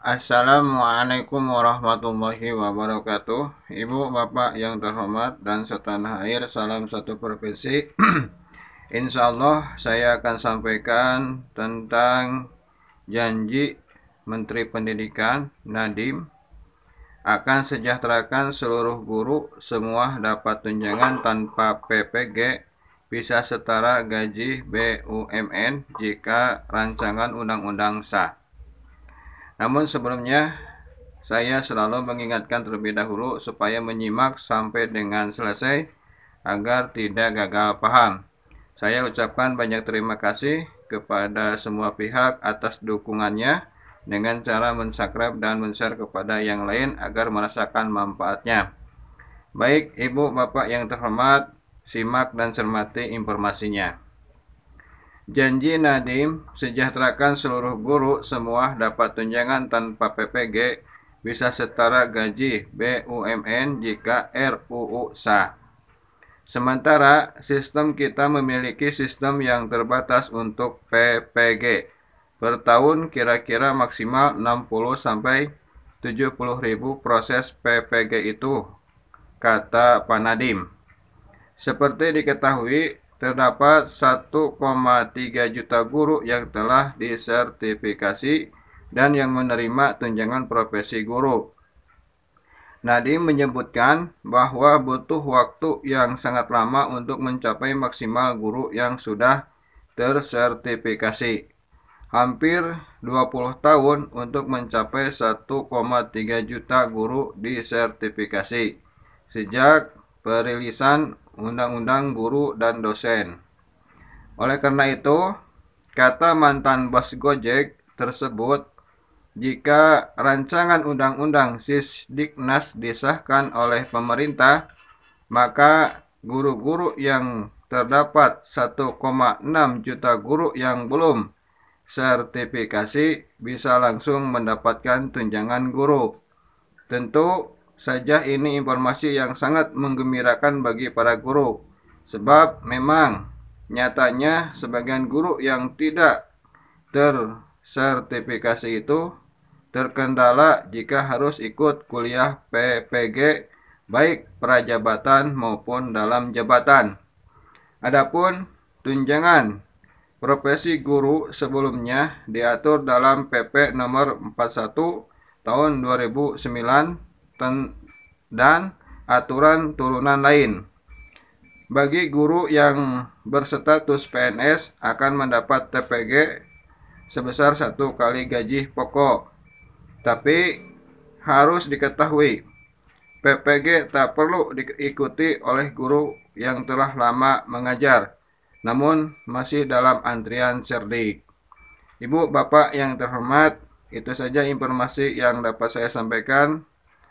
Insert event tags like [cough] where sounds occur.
Assalamualaikum warahmatullahi wabarakatuh Ibu, Bapak yang terhormat dan setanah air Salam satu provinsi [clears throat] Insya Allah saya akan sampaikan tentang janji Menteri Pendidikan Nadim akan sejahterakan seluruh guru semua dapat tunjangan tanpa PPG bisa setara gaji BUMN jika rancangan undang-undang sah. Namun sebelumnya saya selalu mengingatkan terlebih dahulu supaya menyimak sampai dengan selesai agar tidak gagal paham. Saya ucapkan banyak terima kasih kepada semua pihak atas dukungannya dengan cara mensubscribe dan men-share kepada yang lain agar merasakan manfaatnya. Baik, Ibu, Bapak yang terhormat, simak dan cermati informasinya. Janji Nadim, sejahterakan seluruh guru semua dapat tunjangan tanpa PPG, bisa setara gaji BUMN jika RUU sah. Sementara sistem kita memiliki sistem yang terbatas untuk PPG. Per tahun kira-kira maksimal 60 sampai 70 ribu proses PPG itu, kata Panadim. Seperti diketahui, terdapat 1,3 juta guru yang telah disertifikasi dan yang menerima tunjangan profesi guru. Nadiem menyebutkan bahwa butuh waktu yang sangat lama untuk mencapai maksimal guru yang sudah tersertifikasi. Hampir 20 tahun untuk mencapai 1,3 juta guru disertifikasi. Sejak perilisan undang-undang guru dan dosen. Oleh karena itu, kata mantan bos Gojek tersebut jika rancangan undang-undang Sisdiknas disahkan oleh pemerintah, maka guru-guru yang terdapat 1,6 juta guru yang belum sertifikasi bisa langsung mendapatkan tunjangan guru. Tentu saja ini informasi yang sangat menggembirakan bagi para guru. Sebab memang nyatanya sebagian guru yang tidak tersertifikasi itu terkendala jika harus ikut kuliah PPG baik prajabatan maupun dalam jabatan. Adapun tunjangan profesi guru sebelumnya diatur dalam PP nomor 41 tahun 2009 dan aturan turunan lain. Bagi guru yang berstatus PNS akan mendapat TPG sebesar satu kali gaji pokok. Tapi harus diketahui, PPG tak perlu diikuti oleh guru yang telah lama mengajar, namun masih dalam antrian cerdik. Ibu, bapak yang terhormat, itu saja informasi yang dapat saya sampaikan.